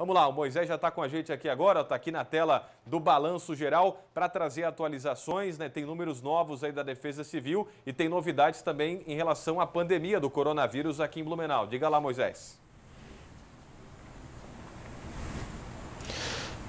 Vamos lá, o Moisés já está com a gente aqui agora, está aqui na tela do Balanço Geral para trazer atualizações, né? Tem números novos aí da Defesa Civil e tem novidades também em relação à pandemia do coronavírus aqui em Blumenau. Diga lá, Moisés.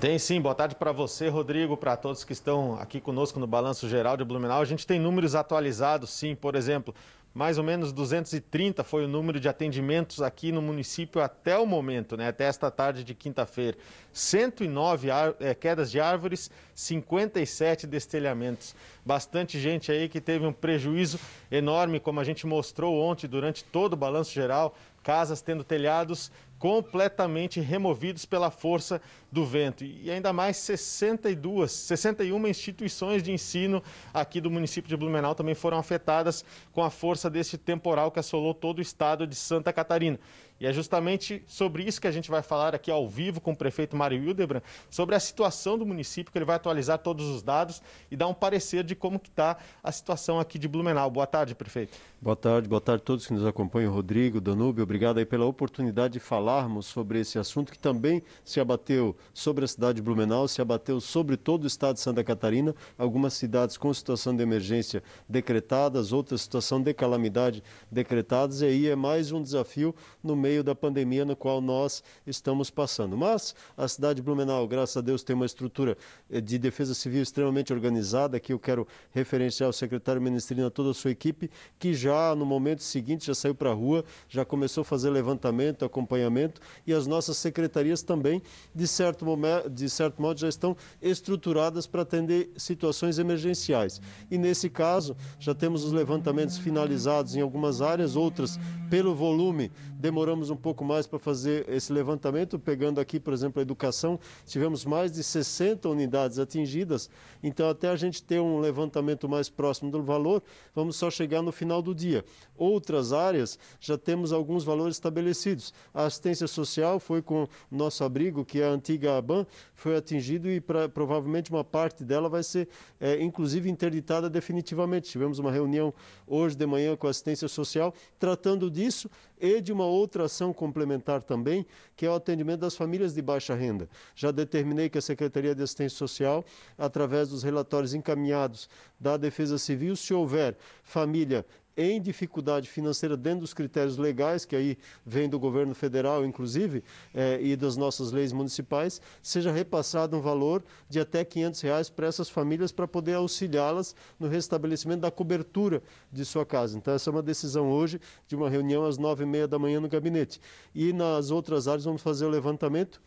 Tem sim, boa tarde para você, Rodrigo, para todos que estão aqui conosco no Balanço Geral de Blumenau. A gente tem números atualizados, sim, por exemplo, mais ou menos 230 foi o número de atendimentos aqui no município até o momento, né? até esta tarde de quinta-feira. 109 é, quedas de árvores, 57 destelhamentos. Bastante gente aí que teve um prejuízo enorme, como a gente mostrou ontem durante todo o balanço geral, casas tendo telhados completamente removidos pela força do vento. E ainda mais 62, 61 instituições de ensino aqui do município de Blumenau também foram afetadas com a força deste temporal que assolou todo o estado de Santa Catarina. E é justamente sobre isso que a gente vai falar aqui ao vivo com o prefeito Mário Hildebrand, sobre a situação do município, que ele vai atualizar todos os dados e dar um parecer de como está a situação aqui de Blumenau. Boa tarde, prefeito. Boa tarde, boa tarde a todos que nos acompanham. Rodrigo, Danube, obrigado aí pela oportunidade de falarmos sobre esse assunto que também se abateu sobre a cidade de Blumenau, se abateu sobre todo o estado de Santa Catarina, algumas cidades com situação de emergência decretadas, outras situação de calamidade decretadas, e aí é mais um desafio no meio meio da pandemia no qual nós estamos passando. Mas a cidade de Blumenau, graças a Deus, tem uma estrutura eh, de defesa civil extremamente organizada, que eu quero referenciar ao secretário Ministrino, a toda a sua equipe, que já no momento seguinte já saiu para a rua, já começou a fazer levantamento, acompanhamento, e as nossas secretarias também, de certo, momento, de certo modo, já estão estruturadas para atender situações emergenciais. E nesse caso, já temos os levantamentos finalizados em algumas áreas, outras pelo volume demoramos um pouco mais para fazer esse levantamento, pegando aqui, por exemplo, a educação, tivemos mais de 60 unidades atingidas. Então, até a gente ter um levantamento mais próximo do valor, vamos só chegar no final do dia. Outras áreas, já temos alguns valores estabelecidos. A assistência social foi com nosso abrigo, que é a antiga ABAN, foi atingido e pra, provavelmente uma parte dela vai ser, é, inclusive, interditada definitivamente. Tivemos uma reunião hoje de manhã com a assistência social tratando disso e de uma outra ação complementar também, que é o atendimento das famílias de baixa renda. Já determinei que a Secretaria de Assistência Social, através dos relatórios encaminhados da Defesa Civil, se houver família em dificuldade financeira dentro dos critérios legais, que aí vem do governo federal, inclusive, é, e das nossas leis municipais, seja repassado um valor de até R$ 500 reais para essas famílias para poder auxiliá-las no restabelecimento da cobertura de sua casa. Então, essa é uma decisão hoje de uma reunião às nove e meia da manhã no gabinete. E nas outras áreas vamos fazer o levantamento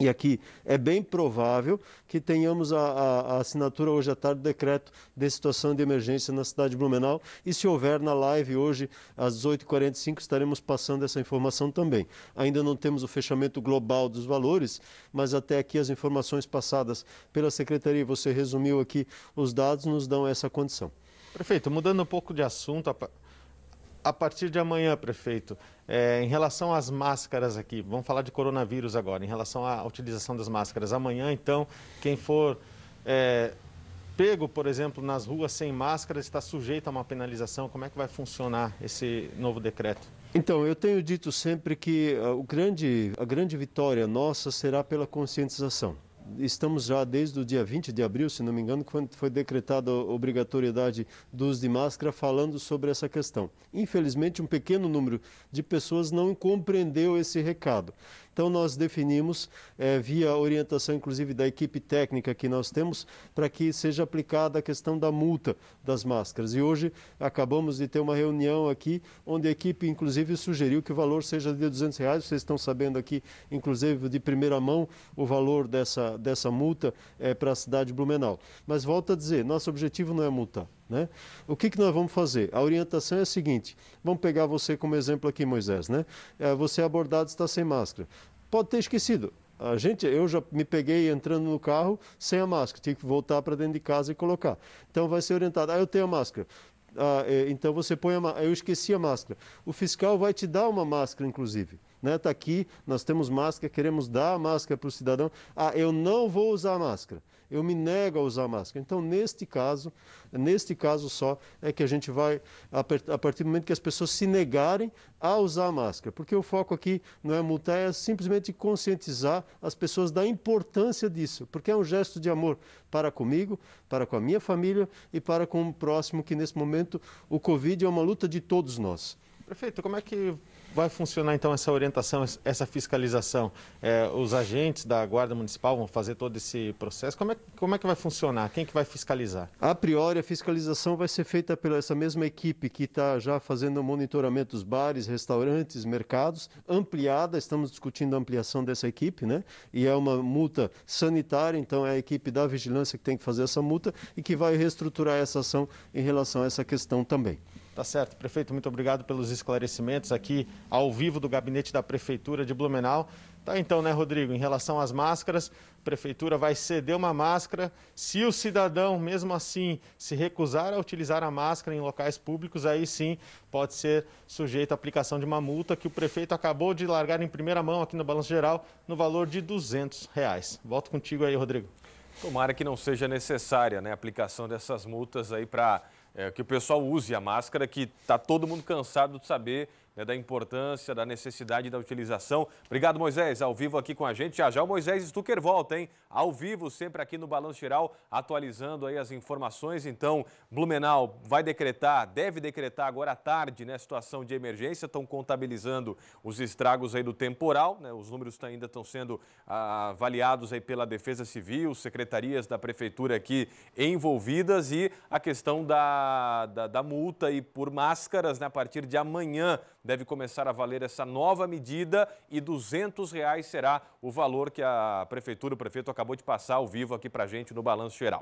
e aqui é bem provável que tenhamos a, a, a, assinatura hoje à tarde do decreto de situação de emergência na cidade de Blumenau. E se houver na live hoje, às 18h45, estaremos passando essa informação também. Ainda não temos o fechamento global dos valores, mas até aqui as informações passadas pela secretaria, você resumiu aqui os dados, nos dão essa condição. Prefeito, mudando um pouco de assunto a partir de amanhã, prefeito, é, em relação às máscaras aqui, vamos falar de coronavírus agora, em relação à utilização das máscaras. Amanhã, então, quem for é, pego, por exemplo, nas ruas sem máscara está sujeito a uma penalização. Como é que vai funcionar esse novo decreto? Então, eu tenho dito sempre que a ah, grande, a grande vitória nossa será pela conscientização estamos já desde o dia 20 de abril, se não me engano, quando foi decretada a obrigatoriedade do uso de máscara, falando sobre essa questão. Infelizmente, um pequeno número de pessoas não compreendeu esse recado. Então, nós definimos, eh, via orientação inclusive da equipe técnica que nós temos, para que seja aplicada a questão da multa das máscaras. E hoje acabamos de ter uma reunião aqui, onde a equipe inclusive sugeriu que o valor seja de R$ 200. Reais. Vocês estão sabendo aqui, inclusive de primeira mão, o valor dessa, dessa multa eh, para a cidade de Blumenau. Mas volto a dizer, nosso objetivo não é multar. Né? O que, que nós vamos fazer? A orientação é a seguinte: vamos pegar você como exemplo aqui, Moisés. Né? É, você é abordado está sem máscara. Pode ter esquecido. A gente, eu já me peguei entrando no carro sem a máscara, tive que voltar para dentro de casa e colocar. Então vai ser orientado. Ah, eu tenho a máscara. Ah, é, então você põe a máscara. Ah, eu esqueci a máscara. O fiscal vai te dar uma máscara, inclusive né? Tá aqui, nós temos máscara, queremos dar a máscara para o cidadão. Ah, eu não vou usar a máscara. Eu me nego a usar a máscara. Então, neste caso, neste caso só é que a gente vai a partir do momento que as pessoas se negarem a usar a máscara, porque o foco aqui não é multar, é simplesmente conscientizar as pessoas da importância disso, porque é um gesto de amor para comigo, para com a minha família e para com o próximo que nesse momento o Covid é uma luta de todos nós. Prefeito, como é que vai funcionar então essa orientação, essa fiscalização? É, os agentes da Guarda Municipal vão fazer todo esse processo? Como é, como é que vai funcionar? Quem que vai fiscalizar? A priori, a fiscalização vai ser feita pela essa mesma equipe que está já fazendo o monitoramento dos bares, restaurantes, mercados, ampliada, estamos discutindo a ampliação dessa equipe, né? E é uma multa sanitária, então é a equipe da vigilância que tem que fazer essa multa e que vai reestruturar essa ação em relação a essa questão também. Tá certo. Prefeito, muito obrigado pelos esclarecimentos aqui ao vivo do gabinete da Prefeitura de Blumenau. Tá então, né, Rodrigo? Em relação às máscaras, a Prefeitura vai ceder uma máscara. Se o cidadão, mesmo assim, se recusar a utilizar a máscara em locais públicos, aí sim pode ser sujeito à aplicação de uma multa que o prefeito acabou de largar em primeira mão aqui no Balanço Geral, no valor de R$ 200. Reais. Volto contigo aí, Rodrigo. Tomara que não seja necessária né, a aplicação dessas multas aí para é, que o pessoal use a máscara, que está todo mundo cansado de saber né, da importância, da necessidade da utilização. Obrigado, Moisés, ao vivo aqui com a gente. Já já o Moisés Stucker volta, hein? Ao vivo, sempre aqui no Balanço Geral, atualizando aí as informações. Então, Blumenau vai decretar, deve decretar agora à tarde, né, situação de emergência. Estão contabilizando os estragos aí do temporal, né? Os números tá, ainda estão sendo ah, avaliados aí pela Defesa Civil, secretarias da Prefeitura aqui envolvidas e a questão da, da, da multa e por máscaras, né, a partir de amanhã deve começar a valer essa nova medida e R$ 200 será o valor que a prefeitura, o prefeito acabou de passar ao vivo aqui para a gente no Balanço Geral.